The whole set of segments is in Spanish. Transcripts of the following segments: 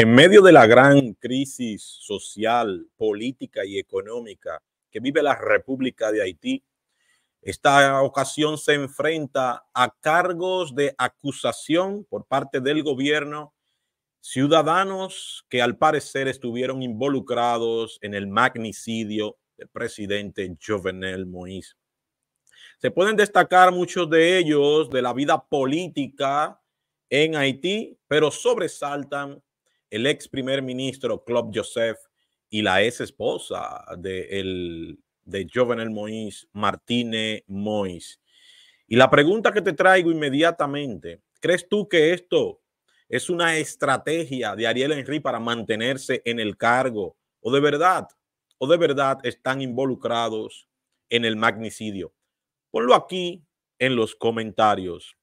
En medio de la gran crisis social, política y económica que vive la República de Haití, esta ocasión se enfrenta a cargos de acusación por parte del gobierno, ciudadanos que al parecer estuvieron involucrados en el magnicidio del presidente Jovenel Moïse. Se pueden destacar muchos de ellos de la vida política en Haití, pero sobresaltan el ex primer ministro Claude Joseph y la ex esposa de, Jovenel Moïse, Martínez Moïse. Y la pregunta que te traigo inmediatamente, ¿crees tú que esto es una estrategia de Ariel Henry para mantenerse en el cargo? ¿O de verdad, o de verdad están involucrados en el magnicidio? Ponlo aquí en los comentarios.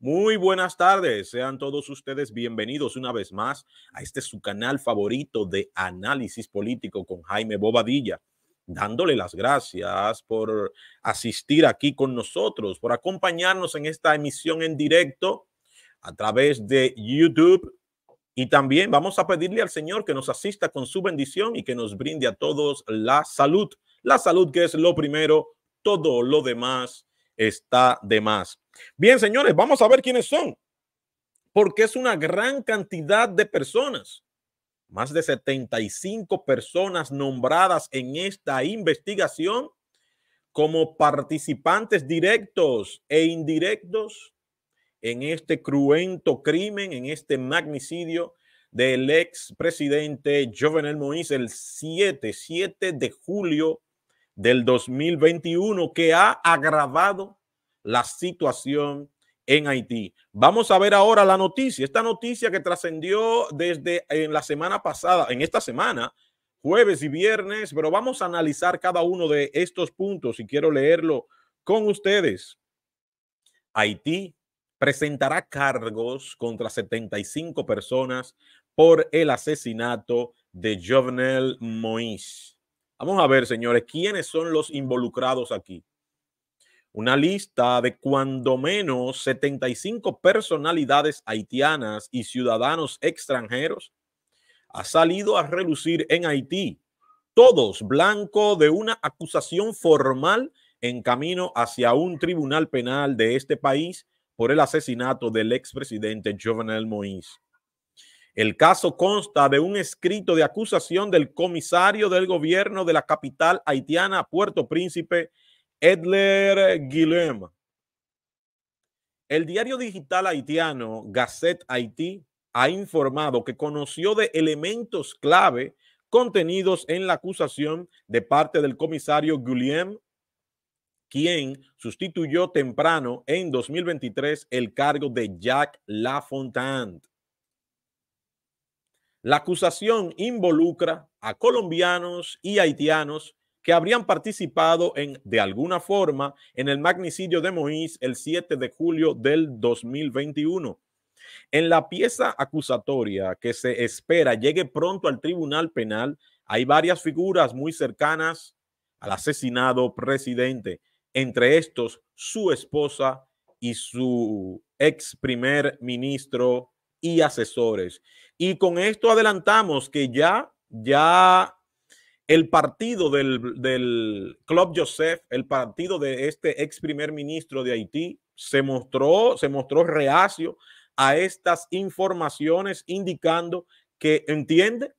Muy buenas tardes, sean todos ustedes bienvenidos una vez más a este su canal favorito de análisis político con Jaime Bobadilla, dándole las gracias por asistir aquí con nosotros, por acompañarnos en esta emisión en directo a través de YouTube. Y también vamos a pedirle al Señor que nos asista con su bendición y que nos brinde a todos la salud. La salud que es lo primero, todo lo demás está de más. Bien, señores, vamos a ver quiénes son, porque es una gran cantidad de personas. Más de 75 personas nombradas en esta investigación como participantes directos e indirectos en este cruento crimen, en este magnicidio del expresidente Jovenel Moïse el 7, 7 de julio del 2021 que ha agravado la situación en Haití. Vamos a ver ahora la noticia, esta noticia que trascendió desde en la semana pasada, en esta semana, jueves y viernes, pero vamos a analizar cada uno de estos puntos y quiero leerlo con ustedes. Haití presentará cargos contra 75 personas por el asesinato de Jovenel Moïse. Vamos a ver, señores, quiénes son los involucrados aquí. Una lista de cuando menos 75 personalidades haitianas y ciudadanos extranjeros ha salido a relucir en Haití, todos blanco de una acusación formal en camino hacia un tribunal penal de este país por el asesinato del expresidente Jovenel Moïse. El caso consta de un escrito de acusación del comisario del gobierno de la capital haitiana, Puerto Príncipe, Edler Guillem. El diario digital haitiano Gazette Haití ha informado que conoció de elementos clave contenidos en la acusación de parte del comisario Guillem, quien sustituyó temprano en 2023 el cargo de Jack Lafontaine. La acusación involucra a colombianos y haitianos que habrían participado en, de alguna forma en el magnicidio de Moïse el 7 de julio del 2021. En la pieza acusatoria que se espera llegue pronto al Tribunal Penal, hay varias figuras muy cercanas al asesinado presidente, entre estos su esposa y su ex primer ministro y asesores. Y con esto adelantamos que ya, ya el partido del, del, Club Joseph, el partido de este ex primer ministro de Haití, se mostró, se mostró reacio a estas informaciones, indicando que entiende,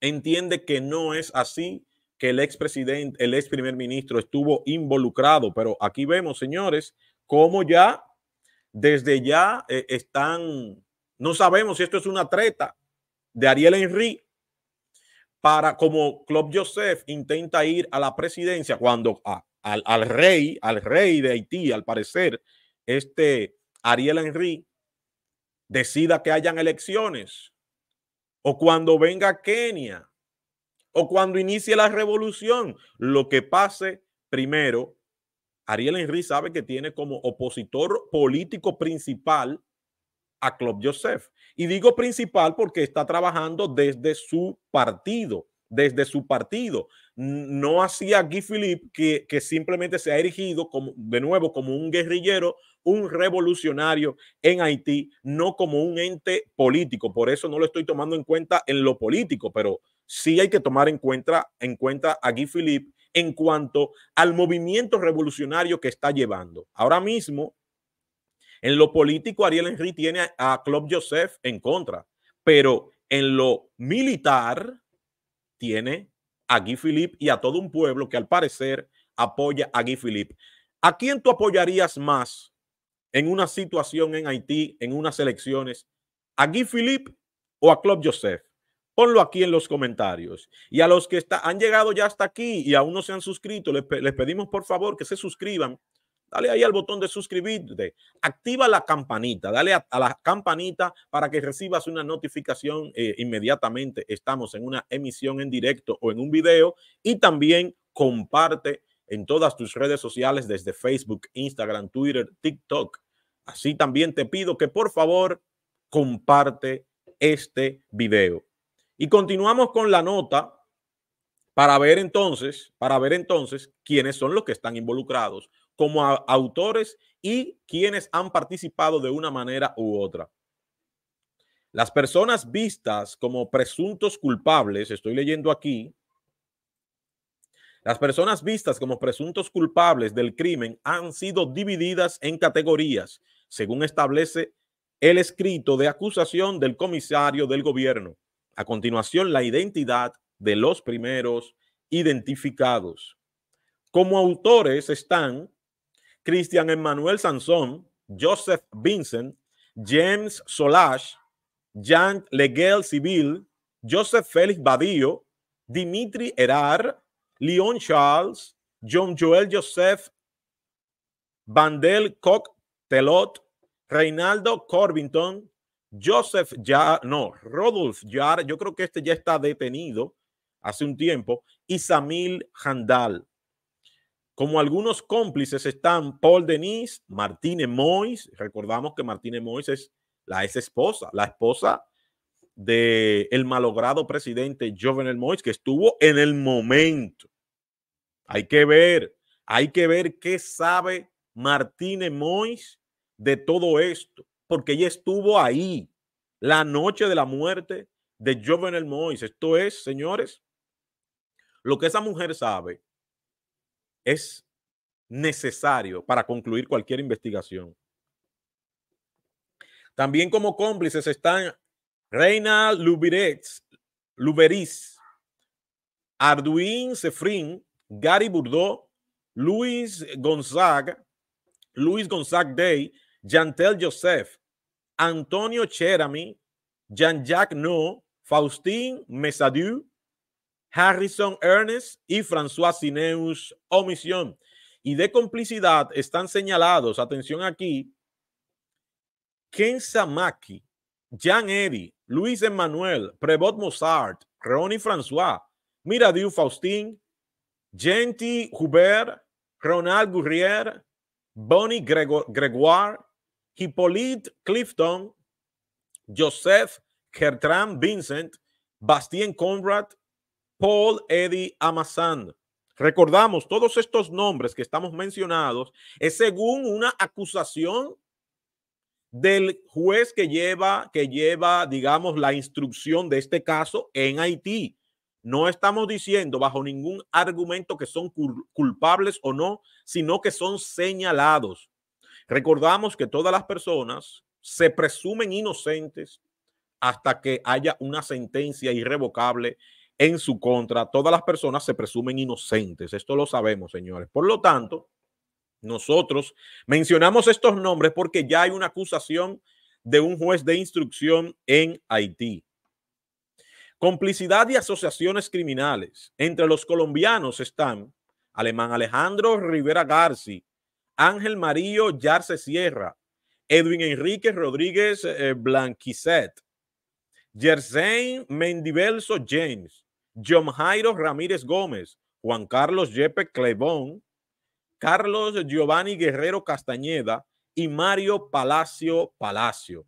entiende que no es así, que el ex presidente, el ex primer ministro estuvo involucrado. Pero aquí vemos, señores, cómo ya, desde ya eh, están no sabemos si esto es una treta de Ariel Henry para como Club Joseph intenta ir a la presidencia cuando al, al, rey, al rey de Haití, al parecer, este Ariel Henry decida que hayan elecciones o cuando venga Kenia o cuando inicie la revolución, lo que pase primero, Ariel Henry sabe que tiene como opositor político principal a Klopp Joseph. Y digo principal porque está trabajando desde su partido, desde su partido. No hacía Guy Philippe que, simplemente se ha erigido de nuevo como un guerrillero, un revolucionario en Haití, no como un ente político. Por eso no lo estoy tomando en cuenta en lo político, pero sí hay que tomar en cuenta, en cuenta a Guy Philippe en cuanto al movimiento revolucionario que está llevando. Ahora mismo, en lo político, Ariel Henry tiene a club Joseph en contra, pero en lo militar tiene a Guy Philippe y a todo un pueblo que al parecer apoya a Guy Philippe. ¿A quién tú apoyarías más en una situación en Haití, en unas elecciones? ¿A Guy Philippe o a claude Joseph? Ponlo aquí en los comentarios. Y a los que está, han llegado ya hasta aquí y aún no se han suscrito, les, les pedimos por favor que se suscriban dale ahí al botón de suscribirte, activa la campanita, dale a, la campanita para que recibas una notificación eh, inmediatamente. Estamos en una emisión en directo o en un video y también comparte en todas tus redes sociales desde Facebook, Instagram, Twitter, TikTok. Así también te pido que por favor comparte este video. Y continuamos con la nota para ver entonces, para ver entonces quiénes son los que están involucrados como autores y quienes han participado de una manera u otra. Las personas vistas como presuntos culpables, estoy leyendo aquí, las personas vistas como presuntos culpables del crimen han sido divididas en categorías, según establece el escrito de acusación del comisario del gobierno. A continuación, la identidad de los primeros identificados. Como autores están Cristian Emmanuel Sansón, Joseph Vincent, James Solage, Jean Leguel Civil, Joseph Félix Badillo, Dimitri Erard, Leon Charles, John Joel Joseph, Vandel Koch Telot, Reinaldo Corbington, Joseph ya no, Rodolf Yar, yo creo que este ya está detenido hace un tiempo, y Samil Handal como algunos cómplices están Paul Denis, Martínez Mois. Recordamos que Martínez Mois es la ex esposa, la esposa del malogrado presidente Jovenel Mois, que estuvo en el momento. Hay que ver, hay que ver qué sabe Martínez Mois de todo esto, porque ella estuvo ahí la noche de la muerte de Jovenel Mois. Esto es, señores, lo que esa mujer sabe es necesario para concluir cualquier investigación. También como cómplices están Reina Lubiretz, Luberis, Arduin Sefrin, Gary Burdo, Luis Gonzaga, Luis Gonzaga Day, Jantel Joseph, Antonio Cherami, Jean-Jacques No, Faustin Mesadieu, Harrison Ernest y François Sineus omisión y de complicidad están señalados, atención aquí, Ken Samaki, Jan Eddy, Luis Emmanuel, Prevot Mozart, Ronnie François, Miradiu Faustin, Genty Hubert, Ronald Gurrier, Bonnie Gregoire, Hippolyte Clifton, Joseph Gertrand Vincent, Bastien Conrad, Paul Eddie Amazán. Recordamos, todos estos nombres que estamos mencionados es según una acusación del juez que lleva, que lleva, digamos, la instrucción de este caso en Haití. No estamos diciendo bajo ningún argumento que son culpables o no, sino que son señalados. Recordamos que todas las personas se presumen inocentes hasta que haya una sentencia irrevocable en su contra, todas las personas se presumen inocentes. Esto lo sabemos, señores. Por lo tanto, nosotros mencionamos estos nombres porque ya hay una acusación de un juez de instrucción en Haití. Complicidad y asociaciones criminales. Entre los colombianos están Alemán Alejandro Rivera Garci, Ángel Mario Yarse Sierra, Edwin Enrique Rodríguez eh, Blanquiset, Jersey Mendivelso James, John Jairo Ramírez Gómez, Juan Carlos Yepe Clebón, Carlos Giovanni Guerrero Castañeda y Mario Palacio Palacio.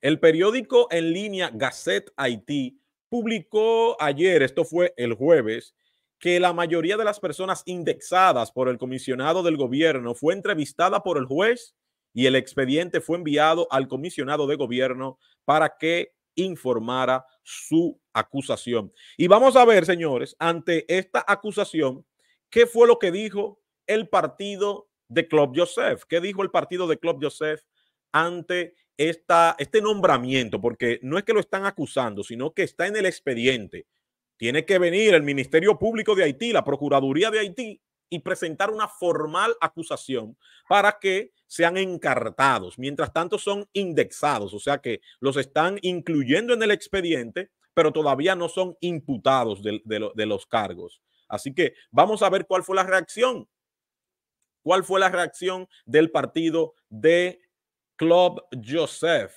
El periódico en línea Gazette Haití publicó ayer, esto fue el jueves, que la mayoría de las personas indexadas por el comisionado del gobierno fue entrevistada por el juez y el expediente fue enviado al comisionado de gobierno para que informara su acusación. Y vamos a ver, señores, ante esta acusación, qué fue lo que dijo el partido de Club Joseph, qué dijo el partido de Club Joseph ante este nombramiento, porque no es que lo están acusando, sino que está en el expediente. Tiene que venir el Ministerio Público de Haití, la Procuraduría de Haití, y presentar una formal acusación para que sean encartados. Mientras tanto, son indexados, o sea que los están incluyendo en el expediente, pero todavía no son imputados de, los cargos. Así que vamos a ver cuál fue la reacción. ¿Cuál fue la reacción del partido de Club Joseph?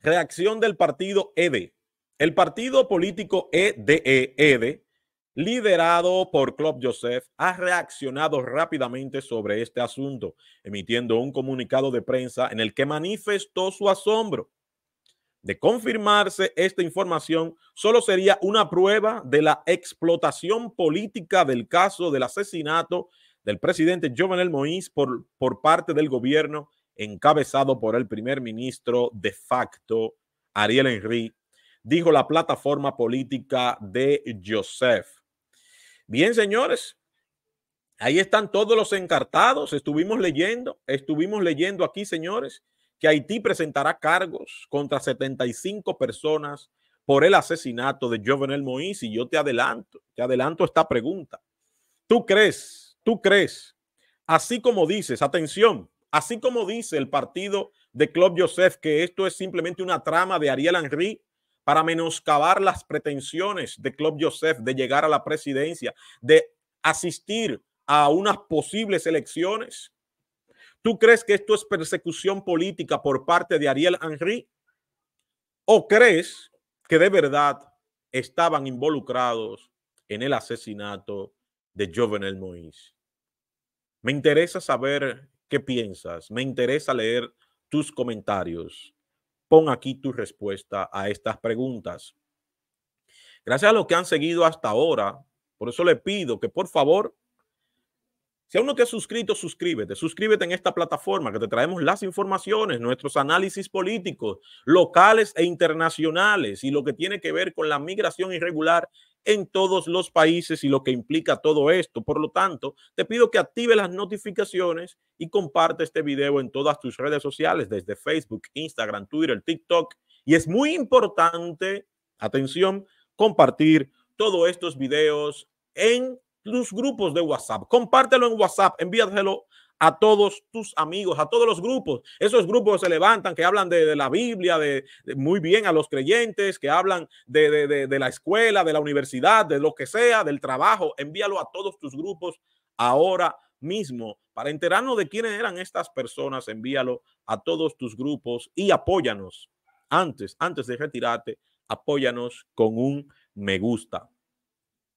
Reacción del partido EDE. E. El partido político EDE liderado por Klopp Joseph, ha reaccionado rápidamente sobre este asunto, emitiendo un comunicado de prensa en el que manifestó su asombro. De confirmarse esta información, solo sería una prueba de la explotación política del caso del asesinato del presidente Jovenel Moïse por, por parte del gobierno encabezado por el primer ministro de facto, Ariel Henry, dijo la plataforma política de Joseph. Bien, señores, ahí están todos los encartados. Estuvimos leyendo, estuvimos leyendo aquí, señores, que Haití presentará cargos contra 75 personas por el asesinato de Jovenel Moïse. Y yo te adelanto, te adelanto esta pregunta. ¿Tú crees, tú crees, así como dices, atención, así como dice el partido de Club Joseph, que esto es simplemente una trama de Ariel Henry para menoscabar las pretensiones de Club Joseph de llegar a la presidencia, de asistir a unas posibles elecciones? ¿Tú crees que esto es persecución política por parte de Ariel Henry? ¿O crees que de verdad estaban involucrados en el asesinato de Jovenel Moïse? Me interesa saber qué piensas, me interesa leer tus comentarios. Pon aquí tu respuesta a estas preguntas. Gracias a los que han seguido hasta ahora, por eso le pido que por favor, si aún no te has suscrito, suscríbete. Suscríbete en esta plataforma que te traemos las informaciones, nuestros análisis políticos, locales e internacionales y lo que tiene que ver con la migración irregular en todos los países y lo que implica todo esto. Por lo tanto, te pido que active las notificaciones y comparte este video en todas tus redes sociales, desde Facebook, Instagram, Twitter, TikTok. Y es muy importante, atención, compartir todos estos videos en tus grupos de WhatsApp. Compártelo en WhatsApp, envíaselo a todos tus amigos, a todos los grupos. Esos grupos se levantan que hablan de, la Biblia, de, muy bien a los creyentes, que hablan de, de la escuela, de la universidad, de lo que sea, del trabajo. Envíalo a todos tus grupos ahora mismo. Para enterarnos de quiénes eran estas personas, envíalo a todos tus grupos y apóyanos. Antes, antes de retirarte, apóyanos con un me gusta.